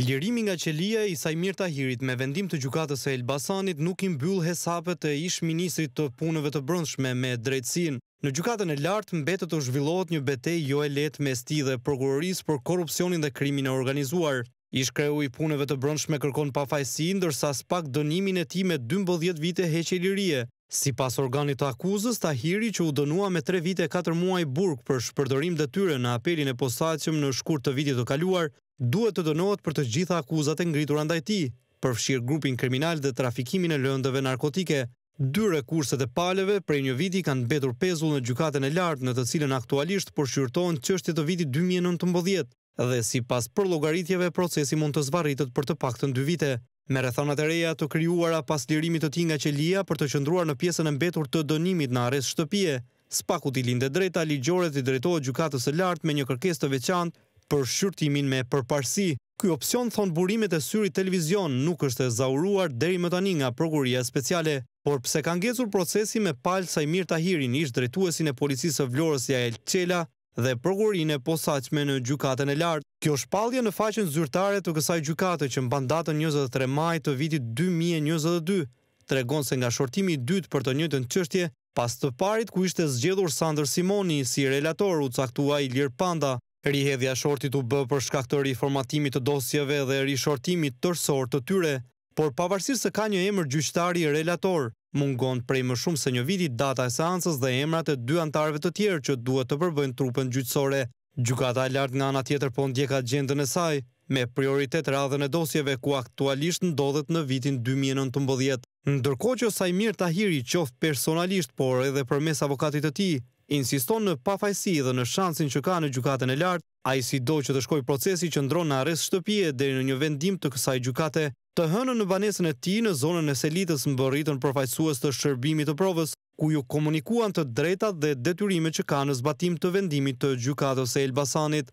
Lirimi nga qelia i Sajmir Tahirit me vendim të gjukatës e Elbasanit nuk imbyll hesapet e ish ministrit të punëve të brëndshme me drejtsin. Në gjukatën e lartë mbetë të zhvillohet një betej jo e letë me sti dhe prokurorisë për korupcionin dhe krimin e organizuar. Ish kreu i punëve të brëndshme kërkon pa fajsi, ndërsa spak dënimin e ti me 12 vite heqe lirie. Si pas organit të akuzës, Tahiri që u dënua me 3 vite 4 muaj burg për shpërdorim dhe tyre në apelin e posacium në shkur të vitit të kaluar, duhet të dënohet për të gjitha akuzat e ngritura ndaj tij, përfshirë grupin kriminal dhe trafikimin e lëndëve narkotike. Dy rekurset e paleve prej një viti kanë mbetur pezull në gjykatën e lartë në të cilën aktualisht po shqyrtohen çështjet e vitit 2019 dhe si pas për logaritjeve procesi mund të zvaritët për të pak të ndy vite. Me rethonat e reja të kryuara pas lirimit të ti nga qelia për të qëndruar në piesën e mbetur të dënimit në ares shtëpie, spaku t'i linde drejta, ligjore t'i drejtojë gjukatës e lartë me një kërkes të veçantë për shqyrtimin me përparsi. Ky opcion thon burimet e syrit televizion nuk është e zauruar deri më tani nga prokuria speciale, por pse ka ngecur procesi me Pal Sajmir Tahirin, ish drejtuesin e policisë së Vlorës Jael Çela dhe prokurinë posaçme në gjykatën e lartë. Kjo shpallje në faqen zyrtare të kësaj gjykate që mban datën 23 maj të vitit 2022 tregon se nga shortimi i dytë për të njëjtën çështje, pas të parit ku ishte zgjedhur Sander Simoni si relator u caktua Ilir Panda, Rihedhja shortit u bë për shkak të riformatimit të dosjeve dhe rishortimit tërsor të tyre, por pavarësir se ka një emër gjyqtari relator, mungon prej më shumë se një vitit data e seancës dhe emrat e dy antarve të tjerë që duhet të përbëjnë trupën gjyqësore. Gjukata e lartë nga ana tjetër po ndjeka gjendën e saj, me prioritet radhën e dosjeve ku aktualisht ndodhet në vitin 2019. Ndërko që Sajmir Tahiri qoftë personalisht, por edhe për mes avokatit të ti, insiston në pafajsi dhe në shansin që ka në gjukatën e lartë, a i si do që të shkoj procesi që ndronë në arrest shtëpje dhe në një vendim të kësaj gjukate, të hënë në banesën e ti në zonën e selitës më bëritën përfajsuës të shërbimit të provës, ku ju komunikuan të drejta dhe detyrimet që ka në zbatim të vendimit të gjukatës e Elbasanit.